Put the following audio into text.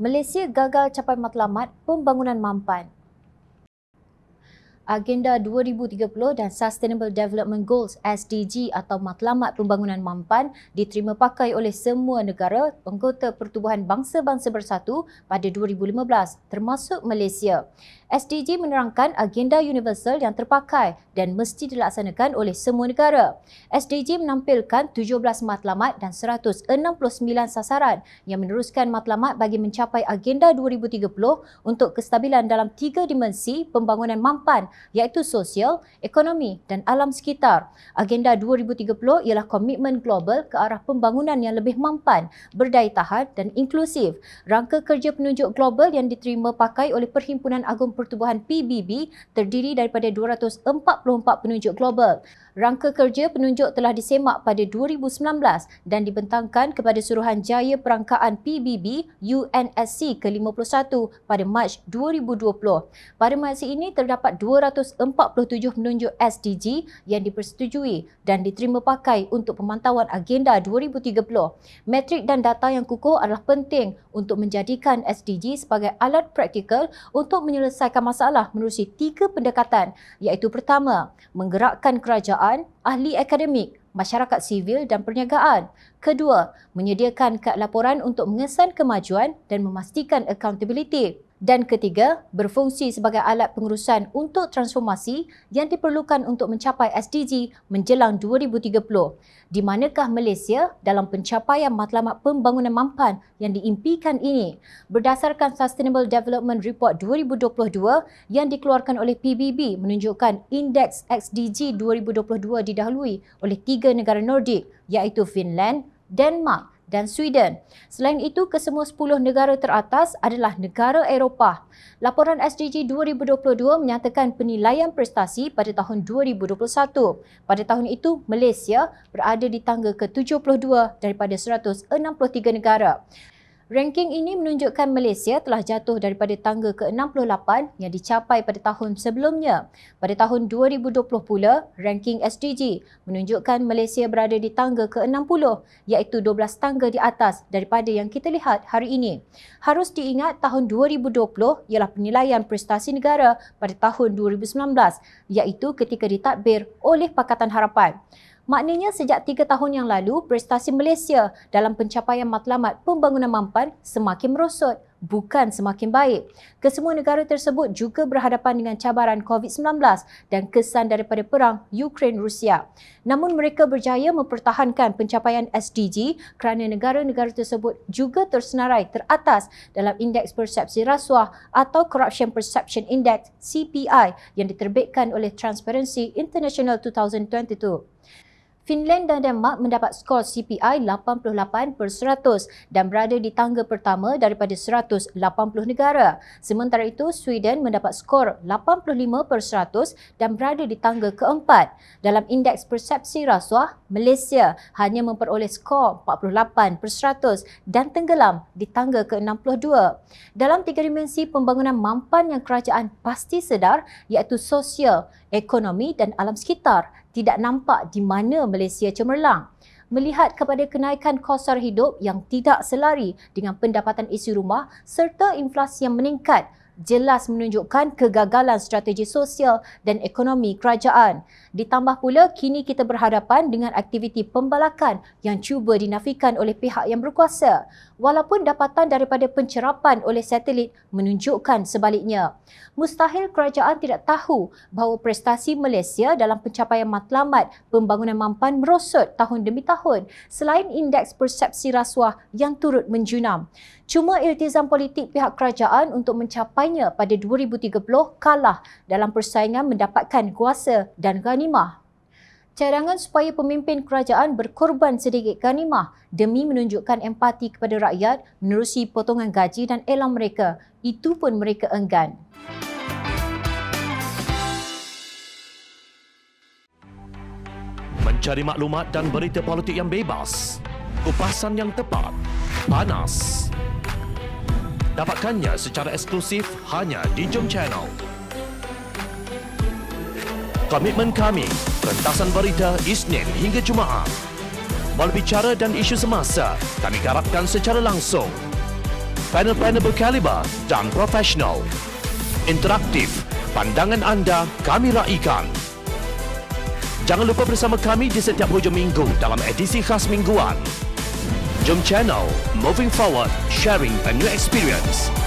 Malaysia gagal capai matlamat pembangunan mampan. Agenda 2030 dan Sustainable Development Goals SDG atau Matlamat Pembangunan Mampan diterima pakai oleh semua negara anggota Pertubuhan Bangsa-Bangsa Bersatu pada 2015 termasuk Malaysia. SDG menerangkan agenda universal yang terpakai dan mesti dilaksanakan oleh semua negara. SDG menampilkan 17 matlamat dan 169 sasaran yang meneruskan matlamat bagi mencapai Agenda 2030 untuk kestabilan dalam tiga dimensi pembangunan mampan iaitu sosial, ekonomi dan alam sekitar. Agenda 2030 ialah komitmen global ke arah pembangunan yang lebih mampan, berdaya tahan dan inklusif. Rangka kerja penunjuk global yang diterima pakai oleh Perhimpunan Agung Pertubuhan PBB terdiri daripada 244 penunjuk global. Rangka kerja penunjuk telah disemak pada 2019 dan dibentangkan kepada Suruhanjaya Perangkaan PBB UNSC ke-51 pada Mac 2020. Pada masa ini terdapat 247 menunjuk SDG yang dipersetujui dan diterima pakai untuk pemantauan agenda 2030. Metrik dan data yang kukuh adalah penting untuk menjadikan SDG sebagai alat praktikal untuk menyelesaikan masalah menerusi tiga pendekatan iaitu pertama, menggerakkan kerajaan, ahli akademik masyarakat sivil dan perniagaan. Kedua, menyediakan kad laporan untuk mengesan kemajuan dan memastikan accountability dan ketiga berfungsi sebagai alat pengurusan untuk transformasi yang diperlukan untuk mencapai SDG menjelang 2030. Di manakah Malaysia dalam pencapaian matlamat pembangunan mampan yang diimpikan ini? Berdasarkan Sustainable Development Report 2022 yang dikeluarkan oleh PBB menunjukkan indeks SDG 2022 didahului oleh tiga negara Nordik iaitu Finland, Denmark dan Sweden. Selain itu, kesemua 10 negara teratas adalah negara Eropah. Laporan SDG 2022 menyatakan penilaian prestasi pada tahun 2021. Pada tahun itu, Malaysia berada di tangga ke-72 daripada 163 negara. Ranking ini menunjukkan Malaysia telah jatuh daripada tangga ke-68 yang dicapai pada tahun sebelumnya. Pada tahun 2020 pula, ranking SDG menunjukkan Malaysia berada di tangga ke-60 iaitu 12 tangga di atas daripada yang kita lihat hari ini. Harus diingat tahun 2020 ialah penilaian prestasi negara pada tahun 2019 iaitu ketika ditadbir oleh Pakatan Harapan. Maknanya sejak tiga tahun yang lalu, prestasi Malaysia dalam pencapaian matlamat pembangunan mampan semakin merosot bukan semakin baik. Kesemua negara tersebut juga berhadapan dengan cabaran COVID-19 dan kesan daripada perang Ukraine-Rusia. Namun mereka berjaya mempertahankan pencapaian SDG kerana negara-negara tersebut juga tersenarai teratas dalam Indeks Persepsi Rasuah atau Corruption Perception Index CPI yang diterbitkan oleh Transparency International 2022. Finland dan Denmark mendapat skor CPI 88 per 100 dan berada di tangga pertama daripada 180 negara. Sementara itu, Sweden mendapat skor 85 per 100 dan berada di tangga keempat. Dalam indeks persepsi rasuah, Malaysia hanya memperoleh skor 48 per 100 dan tenggelam di tangga ke-62. Dalam tiga dimensi pembangunan mampan yang kerajaan pasti sedar iaitu sosial, ekonomi dan alam sekitar tidak nampak di mana Malaysia cemerlang. Melihat kepada kenaikan kos hidup yang tidak selari dengan pendapatan isi rumah serta inflasi yang meningkat, jelas menunjukkan kegagalan strategi sosial dan ekonomi kerajaan. Ditambah pula, kini kita berhadapan dengan aktiviti pembalakan yang cuba dinafikan oleh pihak yang berkuasa. Walaupun dapatan daripada pencerapan oleh satelit menunjukkan sebaliknya. Mustahil kerajaan tidak tahu bahawa prestasi Malaysia dalam pencapaian matlamat pembangunan mampan merosot tahun demi tahun selain indeks persepsi rasuah yang turut menjunam. Cuma iltizam politik pihak kerajaan untuk mencapainya pada 2030 kalah dalam persaingan mendapatkan kuasa dan ganimah. Cadangan supaya pemimpin kerajaan berkorban sedikit ganimah demi menunjukkan empati kepada rakyat menerusi potongan gaji dan elam mereka. Itu pun mereka enggan. Mencari maklumat dan berita politik yang bebas, kupasan yang tepat, panas. Dapatkannya secara eksklusif hanya di Jom Channel. Komitmen kami, pentasan berita Isnin hingga Jumaat. Berbicara dan isu semasa, kami garapkan secara langsung. Panel-panel berkaliber dan profesional. Interaktif, pandangan anda kami raikan. Jangan lupa bersama kami di setiap hujung minggu dalam edisi khas mingguan. Jump channel, moving forward, sharing a new experience.